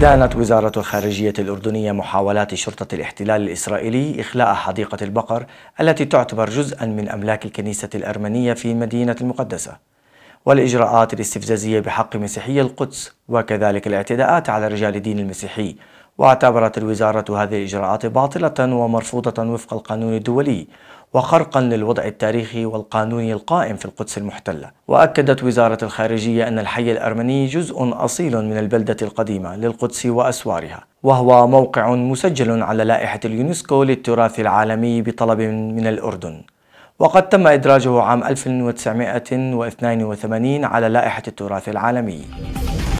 دانت وزارة الخارجية الأردنية محاولات شرطة الاحتلال الإسرائيلي إخلاء حديقة البقر التي تعتبر جزءا من أملاك الكنيسة الأرمنية في مدينة المقدسة والإجراءات الاستفزازية بحق مسيحي القدس وكذلك الاعتداءات على رجال الدين المسيحي واعتبرت الوزارة هذه الإجراءات باطلة ومرفوضة وفق القانون الدولي وخرقا للوضع التاريخي والقانوني القائم في القدس المحتلة وأكدت وزارة الخارجية أن الحي الأرمني جزء أصيل من البلدة القديمة للقدس وأسوارها وهو موقع مسجل على لائحة اليونسكو للتراث العالمي بطلب من الأردن وقد تم إدراجه عام 1982 على لائحة التراث العالمي